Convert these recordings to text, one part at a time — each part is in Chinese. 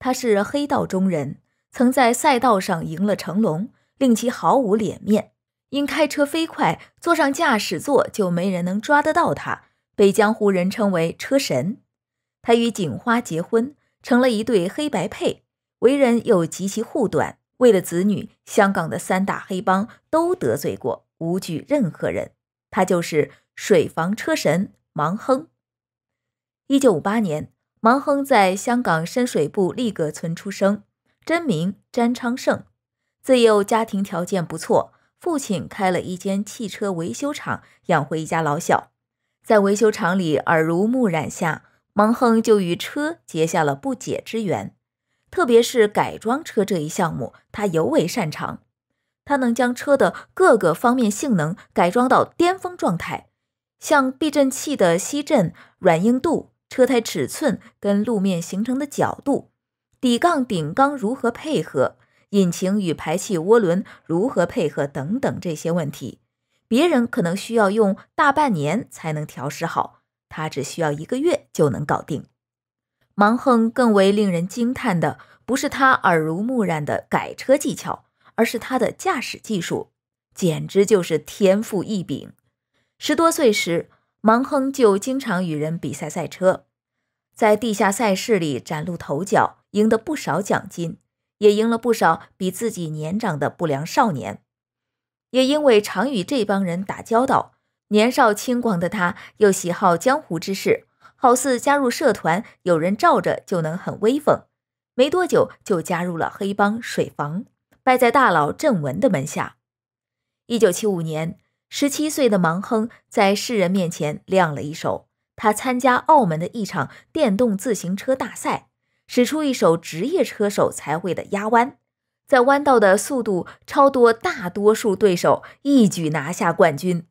他是黑道中人，曾在赛道上赢了成龙，令其毫无脸面。因开车飞快，坐上驾驶座就没人能抓得到他，被江湖人称为“车神”。他与警花结婚，成了一对黑白配，为人又极其护短。为了子女，香港的三大黑帮都得罪过，无惧任何人。他就是水房车神王亨。一九五八年。王亨在香港深水埗利格村出生，真名詹昌盛。自幼家庭条件不错，父亲开了一间汽车维修厂，养活一家老小。在维修厂里耳濡目染下，王亨就与车结下了不解之缘。特别是改装车这一项目，他尤为擅长。他能将车的各个方面性能改装到巅峰状态，像避震器的吸震软硬度。车胎尺寸跟路面形成的角度、底杠顶缸如何配合、引擎与排气涡轮如何配合等等这些问题，别人可能需要用大半年才能调试好，他只需要一个月就能搞定。盲横更为令人惊叹的，不是他耳濡目染的改车技巧，而是他的驾驶技术，简直就是天赋异禀。十多岁时。盲亨就经常与人比赛赛车，在地下赛事里崭露头角，赢得不少奖金，也赢了不少比自己年长的不良少年。也因为常与这帮人打交道，年少轻狂的他又喜好江湖之事，好似加入社团，有人罩着就能很威风。没多久就加入了黑帮水房，拜在大佬郑文的门下。一九七五年。十七岁的盲亨在世人面前亮了一手。他参加澳门的一场电动自行车大赛，使出一手职业车手才会的压弯，在弯道的速度超多大多数对手，一举拿下冠军。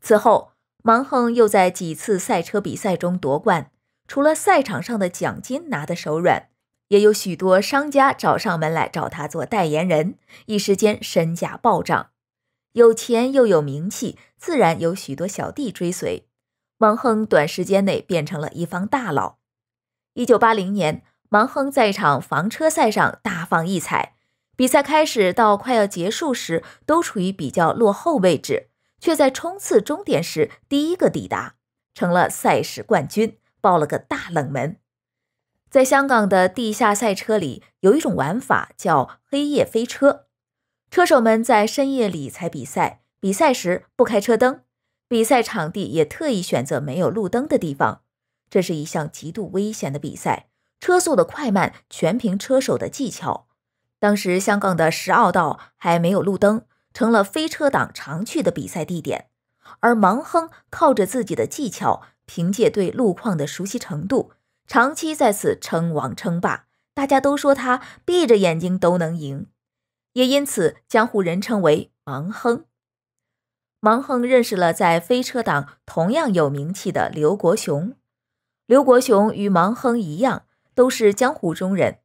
此后，盲亨又在几次赛车比赛中夺冠，除了赛场上的奖金拿得手软，也有许多商家找上门来找他做代言人，一时间身价暴涨。有钱又有名气，自然有许多小弟追随。王亨短时间内变成了一方大佬。一九八零年，王亨在一场房车赛上大放异彩。比赛开始到快要结束时都处于比较落后位置，却在冲刺终点时第一个抵达，成了赛事冠军，爆了个大冷门。在香港的地下赛车里，有一种玩法叫黑夜飞车。车手们在深夜里才比赛，比赛时不开车灯，比赛场地也特意选择没有路灯的地方。这是一项极度危险的比赛，车速的快慢全凭车手的技巧。当时香港的石澳道还没有路灯，成了飞车党常去的比赛地点。而盲亨靠着自己的技巧，凭借对路况的熟悉程度，长期在此称王称霸。大家都说他闭着眼睛都能赢。也因此，江湖人称为盲亨。盲亨认识了在飞车党同样有名气的刘国雄。刘国雄与盲亨一样，都是江湖中人。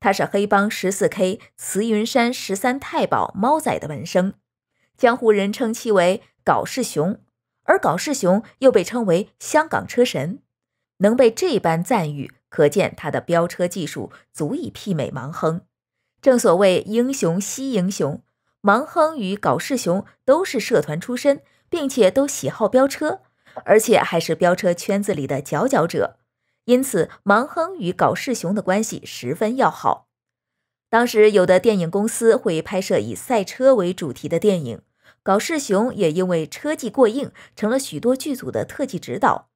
他是黑帮十四 K 慈云山十三太保猫仔的门生，江湖人称其为搞事熊，而搞事熊又被称为香港车神。能被这般赞誉，可见他的飙车技术足以媲美盲亨。正所谓英雄惜英雄，盲亨与搞世雄都是社团出身，并且都喜好飙车，而且还是飙车圈子里的佼佼者，因此盲亨与搞世雄的关系十分要好。当时有的电影公司会拍摄以赛车为主题的电影，搞世雄也因为车技过硬，成了许多剧组的特技指导，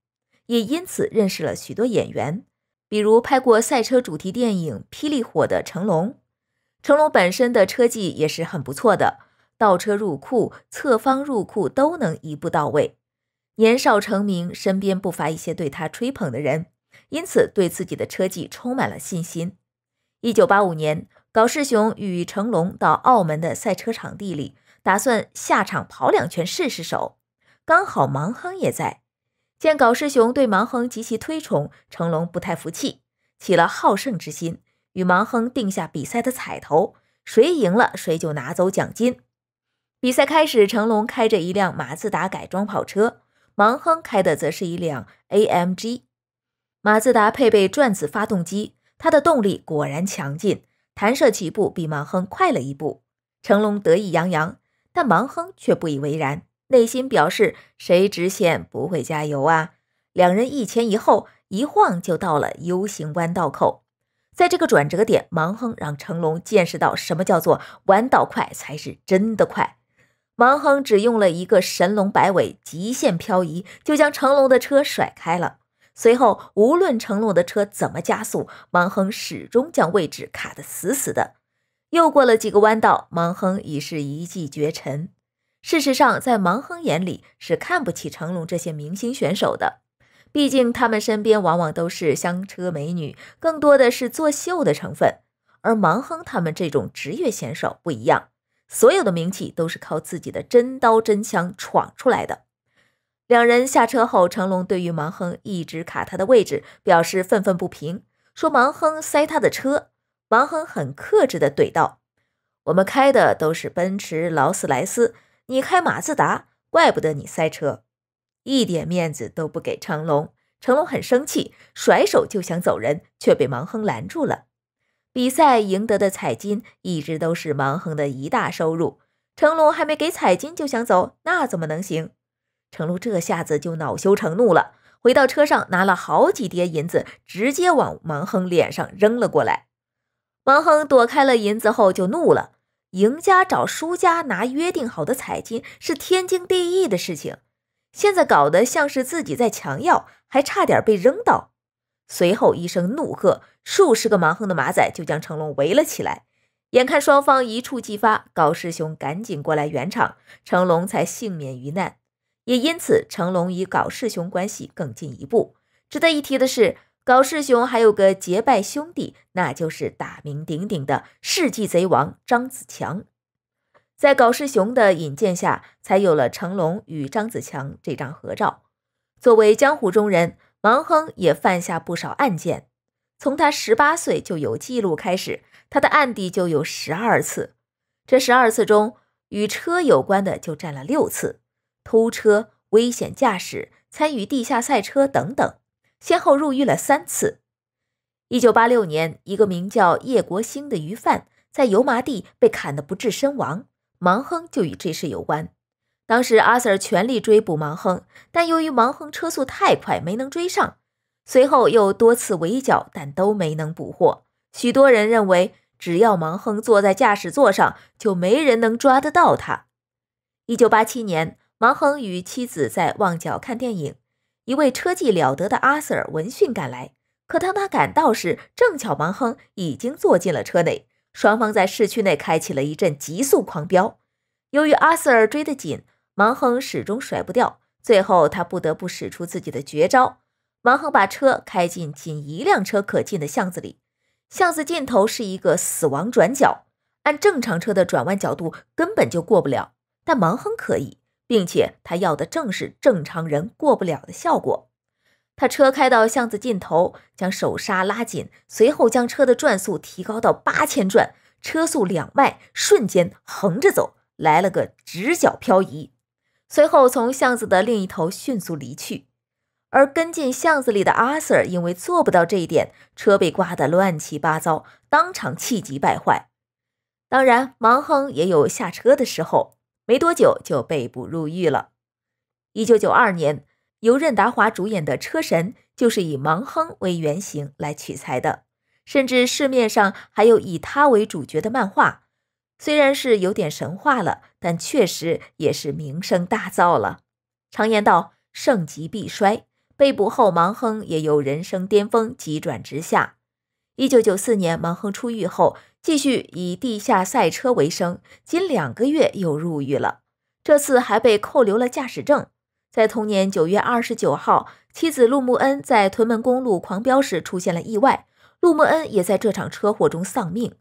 也因此认识了许多演员，比如拍过赛车主题电影《霹雳火》的成龙。成龙本身的车技也是很不错的，倒车入库、侧方入库都能一步到位。年少成名，身边不乏一些对他吹捧的人，因此对自己的车技充满了信心。一九八五年，高世雄与成龙到澳门的赛车场地里，打算下场跑两圈试试手。刚好盲亨也在，见高世雄对盲亨极其推崇，成龙不太服气，起了好胜之心。与盲亨定下比赛的彩头，谁赢了谁就拿走奖金。比赛开始，成龙开着一辆马自达改装跑车，盲亨开的则是一辆 AMG。马自达配备转子发动机，它的动力果然强劲，弹射起步比盲亨快了一步。成龙得意洋洋，但盲亨却不以为然，内心表示谁直线不会加油啊？两人一前一后，一晃就到了 U 型弯道口。在这个转折点，盲亨让成龙见识到什么叫做弯道快才是真的快。盲亨只用了一个神龙摆尾、极限漂移，就将成龙的车甩开了。随后，无论成龙的车怎么加速，盲亨始终将位置卡得死死的。又过了几个弯道，盲亨已是一骑绝尘。事实上，在盲亨眼里是看不起成龙这些明星选手的。毕竟他们身边往往都是香车美女，更多的是作秀的成分。而盲亨他们这种职业选手不一样，所有的名气都是靠自己的真刀真枪闯出来的。两人下车后，成龙对于盲亨一直卡他的位置表示愤愤不平，说盲亨塞他的车。盲亨很克制的怼道：“我们开的都是奔驰、劳斯莱斯，你开马自达，怪不得你塞车。”一点面子都不给成龙，成龙很生气，甩手就想走人，却被盲亨拦住了。比赛赢得的彩金一直都是盲亨的一大收入，成龙还没给彩金就想走，那怎么能行？成龙这下子就恼羞成怒了，回到车上拿了好几叠银子，直接往盲亨脸上扔了过来。盲亨躲开了银子后就怒了，赢家找输家拿约定好的彩金是天经地义的事情。现在搞得像是自己在强要，还差点被扔到。随后一声怒喝，数十个蛮横的马仔就将成龙围了起来。眼看双方一触即发，高世雄赶紧过来圆场，成龙才幸免于难。也因此，成龙与高世雄关系更进一步。值得一提的是，高世雄还有个结拜兄弟，那就是大名鼎鼎的世纪贼王张子强。在高世雄的引荐下，才有了成龙与张子强这张合照。作为江湖中人，王亨也犯下不少案件。从他十八岁就有记录开始，他的案底就有十二次。这十二次中，与车有关的就占了六次，偷车、危险驾驶、参与地下赛车等等，先后入狱了三次。一九八六年，一个名叫叶国兴的鱼贩在油麻地被砍得不治身亡。盲亨就与这事有关。当时阿 Sir 全力追捕盲亨，但由于盲亨车速太快，没能追上。随后又多次围剿，但都没能捕获。许多人认为，只要盲亨坐在驾驶座上，就没人能抓得到他。1987年，盲亨与妻子在旺角看电影，一位车技了得的阿 Sir 闻讯赶来，可当他赶到时，正巧盲亨已经坐进了车内。双方在市区内开启了一阵急速狂飙，由于阿瑟尔追得紧，盲亨始终甩不掉，最后他不得不使出自己的绝招。盲亨把车开进仅一辆车可进的巷子里，巷子尽头是一个死亡转角，按正常车的转弯角度根本就过不了，但盲亨可以，并且他要的正是正常人过不了的效果。他车开到巷子尽头，将手刹拉紧，随后将车的转速提高到八千转，车速两迈，瞬间横着走，来了个直角漂移，随后从巷子的另一头迅速离去。而跟进巷子里的阿 Sir 因为做不到这一点，车被刮得乱七八糟，当场气急败坏。当然，盲亨也有下车的时候，没多久就被捕入狱了。一九九二年。由任达华主演的《车神》就是以盲亨为原型来取材的，甚至市面上还有以他为主角的漫画。虽然是有点神话了，但确实也是名声大噪了。常言道，盛极必衰。被捕后，盲亨也由人生巅峰急转直下。一九九四年，盲亨出狱后，继续以地下赛车为生，仅两个月又入狱了，这次还被扣留了驾驶证。在同年九月二十九号，妻子陆慕恩在屯门公路狂飙时出现了意外，陆慕恩也在这场车祸中丧命。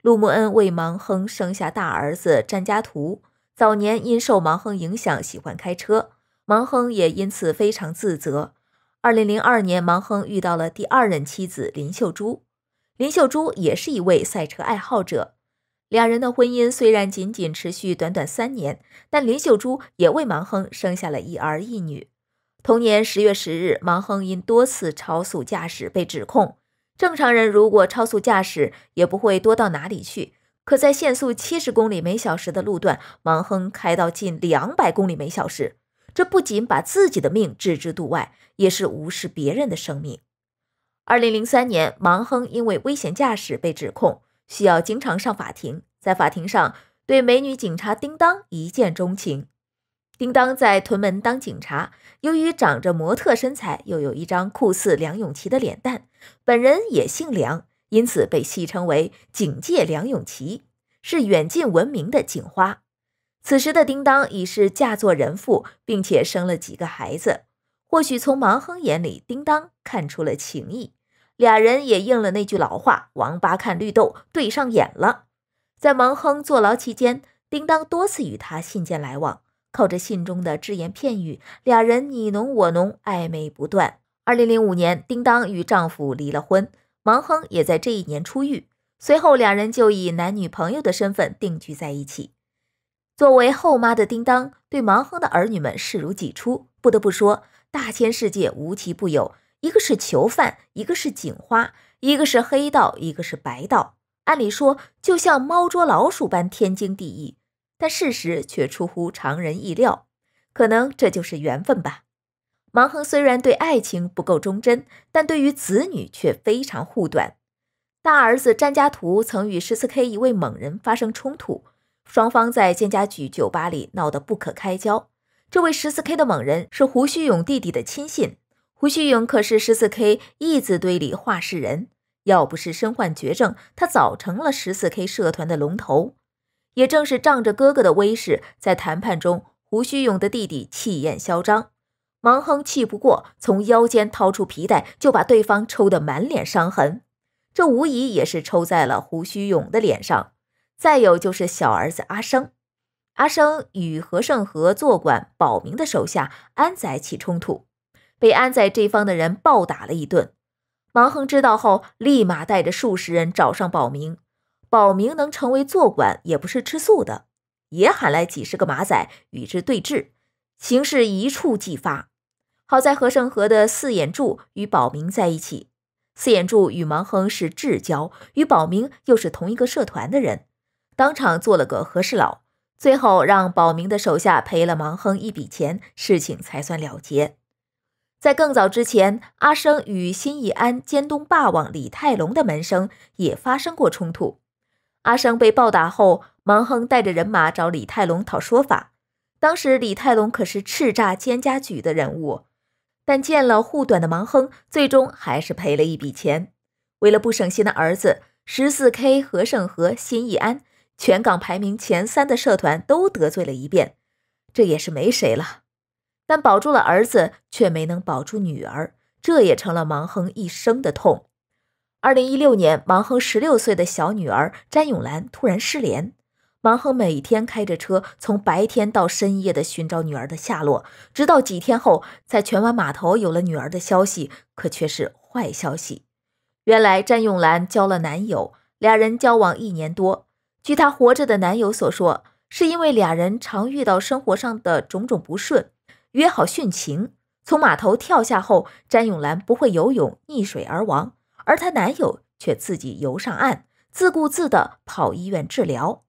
陆慕恩为盲亨生下大儿子詹家图，早年因受盲亨影响喜欢开车，盲亨也因此非常自责。二零零二年，盲亨遇到了第二任妻子林秀珠，林秀珠也是一位赛车爱好者。两人的婚姻虽然仅仅持续短短三年，但林秀珠也为盲亨生下了一儿一女。同年十月十日，盲亨因多次超速驾驶被指控。正常人如果超速驾驶，也不会多到哪里去。可在限速七十公里每小时的路段，盲亨开到近两百公里每小时，这不仅把自己的命置之度外，也是无视别人的生命。二零零三年，盲亨因为危险驾驶被指控。需要经常上法庭，在法庭上对美女警察叮当一见钟情。叮当在屯门当警察，由于长着模特身材，又有一张酷似梁咏琪的脸蛋，本人也姓梁，因此被戏称为“警界梁咏琪”，是远近闻名的警花。此时的叮当已是嫁作人妇，并且生了几个孩子。或许从盲亨眼里，叮当看出了情意。俩人也应了那句老话：“王八看绿豆，对上眼了。”在盲亨坐牢期间，叮当多次与他信件来往，靠着信中的只言片语，俩人你侬我侬，暧昧不断。二零零五年，叮当与丈夫离了婚，盲亨也在这一年出狱。随后，两人就以男女朋友的身份定居在一起。作为后妈的叮当，对盲亨的儿女们视如己出。不得不说，大千世界无奇不有。一个是囚犯，一个是警花，一个是黑道，一个是白道。按理说，就像猫捉老鼠般天经地义，但事实却出乎常人意料。可能这就是缘分吧。芒恒虽然对爱情不够忠贞，但对于子女却非常护短。大儿子詹家图曾与 14K 一位猛人发生冲突，双方在建家举酒吧里闹得不可开交。这位 14K 的猛人是胡须勇弟弟的亲信。胡须勇可是十四 K 一字堆里话事人，要不是身患绝症，他早成了十四 K 社团的龙头。也正是仗着哥哥的威势，在谈判中，胡须勇的弟弟气焰嚣张，盲亨气不过，从腰间掏出皮带，就把对方抽得满脸伤痕。这无疑也是抽在了胡须勇的脸上。再有就是小儿子阿生，阿生与何胜和坐馆保明的手下安仔起冲突。被安在这方的人暴打了一顿，王亨知道后，立马带着数十人找上保明。保明能成为坐馆，也不是吃素的，也喊来几十个马仔与之对峙，形势一触即发。好在何胜和的四眼柱与保明在一起，四眼柱与王亨是至交，与保明又是同一个社团的人，当场做了个和事佬，最后让保明的手下赔了王亨一笔钱，事情才算了结。在更早之前，阿生与新义安尖东霸王李泰隆的门生也发生过冲突。阿生被暴打后，盲亨带着人马找李泰隆讨说法。当时李泰隆可是叱咤兼家举的人物，但见了护短的盲亨，最终还是赔了一笔钱。为了不省心的儿子，十四 K 何胜和新义安，全港排名前三的社团都得罪了一遍，这也是没谁了。但保住了儿子，却没能保住女儿，这也成了盲亨一生的痛。二零一六年，盲亨十六岁的小女儿詹永兰突然失联，盲亨每天开着车，从白天到深夜的寻找女儿的下落，直到几天后在荃湾码头有了女儿的消息，可却是坏消息。原来詹永兰交了男友，俩人交往一年多，据她活着的男友所说，是因为俩人常遇到生活上的种种不顺。约好殉情，从码头跳下后，詹永兰不会游泳，溺水而亡，而她男友却自己游上岸，自顾自地跑医院治疗。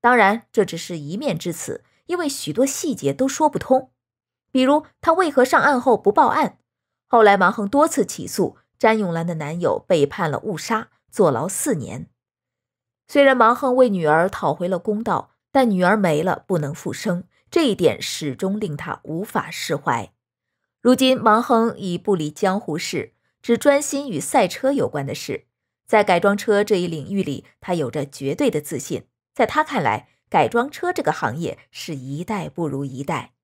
当然，这只是一面之词，因为许多细节都说不通，比如他为何上岸后不报案。后来，王恒多次起诉詹永兰的男友，被判了误杀，坐牢四年。虽然王恒为女儿讨回了公道，但女儿没了，不能复生。这一点始终令他无法释怀。如今，王亨已不离江湖事，只专心与赛车有关的事。在改装车这一领域里，他有着绝对的自信。在他看来，改装车这个行业是一代不如一代。